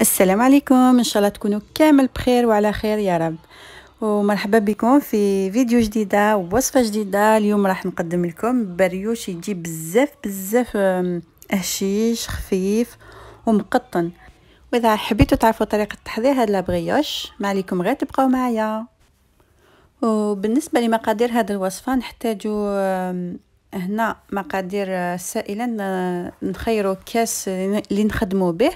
السلام عليكم ان شاء الله تكونوا كامل بخير وعلى خير يا رب ومرحبا بكم في فيديو جديده ووصفه جديده اليوم راح نقدم لكم بريوش يجي بزاف بزاف هشيش خفيف ومقطن واذا حبيتوا تعرفوا طريقه تحضير هاد لابغيوش ما عليكم غير تبقاو معايا وبالنسبه لمقادير هاد الوصفه نحتاجو هنا مقادير السائله نخيرو كاس اللي نخدمو به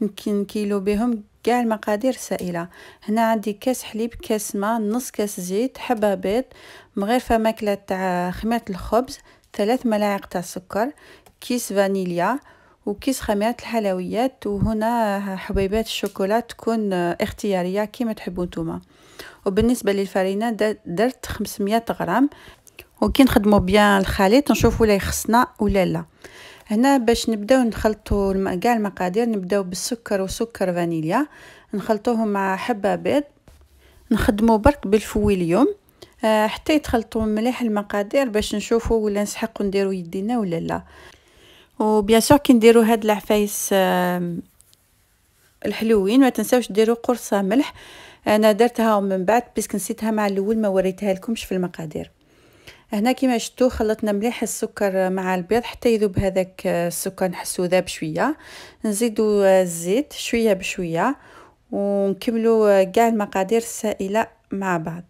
يمكن كيلو بهم كاع المقادير سائله هنا عندي كاس حليب كاس ماء نص كاس زيت حبه بيض مغرفه ماكله تاع خميره الخبز ثلاث ملاعق تاع السكر كيس فانيليا وكيس خميرة الحلويات وهنا حبيبات الشوكولا تكون اختيارية كيما تحبو نتوما وبالنسبة للفرينة درت 500 غرام وكي نخدمو بيان الخليط نشوف لا يخصنا ولا لا هنا باش نبداو نخلطوا كاع المقادير نبداو بالسكر وسكر فانيليا نخلطوهم مع حبه بيض نخدمو برك بالفويليوم آه حتى يتخلطو مليح المقادير باش نشوفو ولا نسحقو نديرو يدينا ولا لا وبيان سور كي نديرو هاد العفايس آه الحلوين ما تنساوش ديرو قرصه ملح انا درتها ومن بعد بس نسيتها مع الاول ما وريتها لكمش في المقادير هنا كيما شفتوا خلطنا مليح السكر مع البيض حتى يذوب هذاك آه، السكر نحسو ذاب شويه نزيدو آه، الزيت شويه بشويه ونكملوا آه، كاع المقادير السائله مع بعض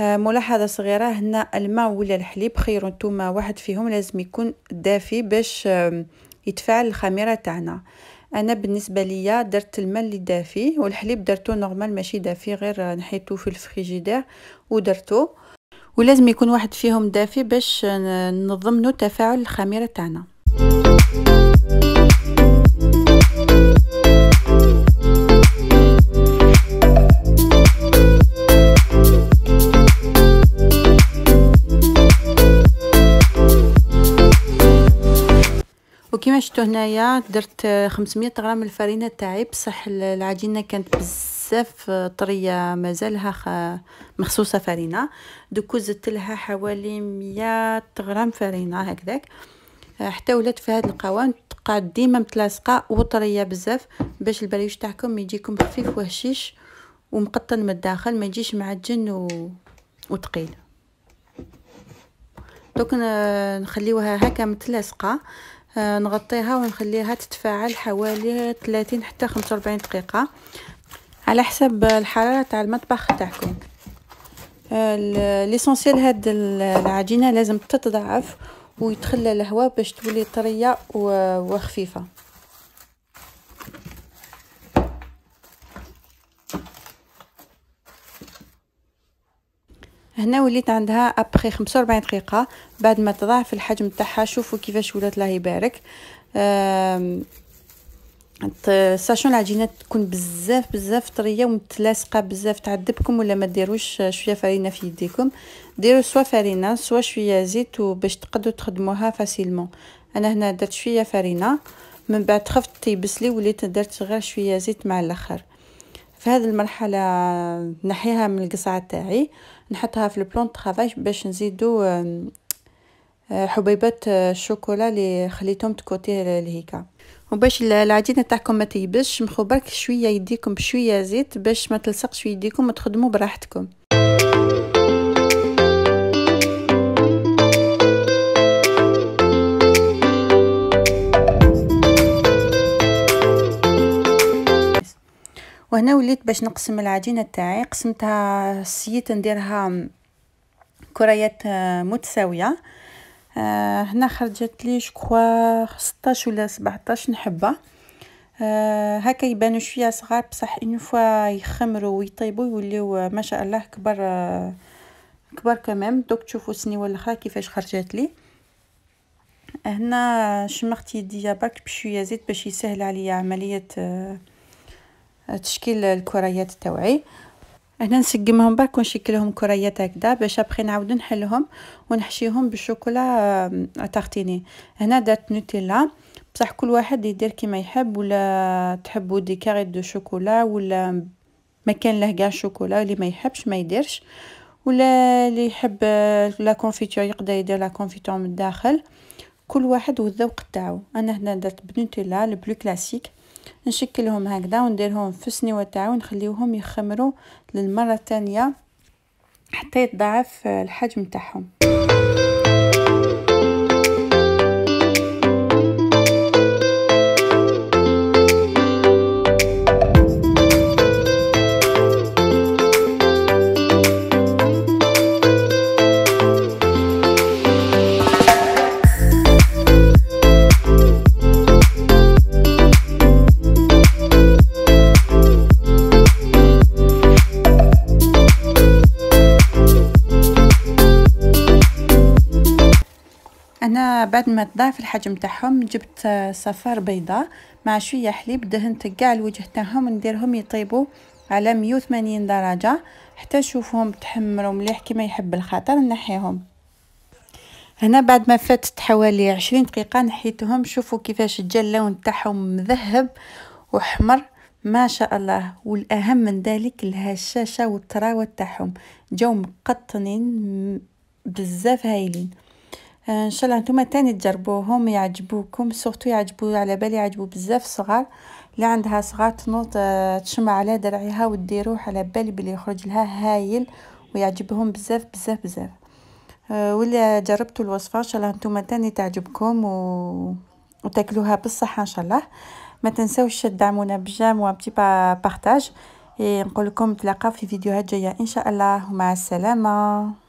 ملاحظه صغيره هنا الماء ولا الحليب خيرو نتوما واحد فيهم لازم يكون دافي باش يتفاعل الخميره تاعنا انا بالنسبه ليا درت الماء اللي دافي والحليب درتو نورمال ماشي دافي غير نحيتو في الفريجيدير ودرتو ولازم يكون واحد فيهم دافي باش نضمنوا تفاعل الخميره تاعنا وكما شفتوا هنايا درت 500 غرام الفرينه تاعي بصح العجينه كانت بزاف بزاف طريه مازالها مخصوصه فرينه دوكو زدت لها حوالي 100 غرام فرينه هكذاك آه، حتى ولات في هذا القوام تقعد ديما متلاصقه وطريه بزاف باش البريوش تاعكم يجيكم خفيف وهشيش ومقطن من الداخل ما يجيش معجن و... وتقيل دوك نخليوها هكا متلاصقه آه، نغطيها ونخليها تتفاعل حوالي 30 حتى 45 دقيقه على حسب الحرارة تاع المطبخ تاعكم ليسونسيال هاد العجينة لازم تتضاعف ويتخلى الهواء باش تولي طرية وخفيفة هنا وليت عندها ابخي 45 دقيقه بعد ما تضاعف الحجم تاعها شوفوا كيفاش ولات راهي بارك ساشون العجينه تكون بزاف بزاف طريه ومتلاصقه بزاف تعذبكم ولا ما ديروش شويه فرينه في يديكم ديروا سوا فرينه سوا شويه زيت وباش تقدروا تخدموها فاسيلمون انا هنا درت شويه فرينه من بعد خفت تيبس لي وليت درت غير شويه زيت مع الاخر في هذه المرحله نحيها من القصعه تاعي نحطها في البلون طرافاي باش نزيدو آه، حبيبات الشوكولا آه، اللي خليتهم تكوتي لهيكا وباش العجينه تاعكم ما تيبش مخو برك شويه يديكم بشويه زيت باش ما تلصقش يديكم وتخدموا براحتكم وهنا وليت باش نقسم العجينه تاعي قسمتها سيت نديرها كريات آه، متساويه آه هنا خرجت لي شكوا 16 ولا 17 حبه آه هكا يبانوا شويه صغار بصح اون فوا يخمروا ويطيبوا يوليو آه، ما شاء الله كبر آه كبر كمام دوك تشوفوا السنيوه الاخرى كيفاش خرجت لي هنا شمخت يدي برك بشويه زيت باش يسهل عليا عمليه آه تشكيل الكريات تاوعي هنا نسقمهم برك ونشكلهم كريات هكذا باش ابخي نعاود نحلهم ونحشيهم بالشوكولا تارتيني هنا درت نوتيلا بصح كل واحد يدير كيما يحب ولا تحبوا دي كاري دو شوكولا ولا ما كان له كاع شوكولا اللي ما يحبش ما يديرش ولا اللي يحب آه، لا كونفيتور يقدر يدير لا كونفيتور من الداخل كل واحد والذوق تاعو انا هنا درت بنوتيلا البلو كلاسيك نشكلهم هكذا ونديرهم في السنيوه تاعو ونخليوهم يخمروا للمره الثانيه حتى يتضاعف الحجم تاعهم انا بعد ما تضاعف الحجم تاعهم جبت آه، صفار بيضاء مع شويه حليب دهنت كاع الوجه تاعهم نديرهم يطيبوا على 180 درجه حتى نشوفهم تحمروا مليح كما يحب الخاطر نحيهم هنا بعد ما فاتت حوالي 20 دقيقه نحيتهم شوفوا كيفاش جا اللون تاعهم مذهب وحمر ما شاء الله والاهم من ذلك الهشاشه والتراوه تاعهم جاو مقطنين بزاف هايلين آه، ان شاء الله نتوما تاني تجربوهم يعجبوكم سورتو يعجبو على بالي يعجبو بزاف صغار اللي عندها صغار تنوط آه، تشمع على درعيها وديروه على بالي بلي يخرج لها هايل ويعجبهم بزاف بزاف بزاف آه، ولا جربتوا الوصفه ان شاء الله نتوما تاني تعجبكم و... وتاكلوها بالصحه ان شاء الله ما تنساوش تدعمونا بجام و بتي بارتاج نقول لكم نتلاقاو في فيديوهات جايه ان شاء الله ومع السلامه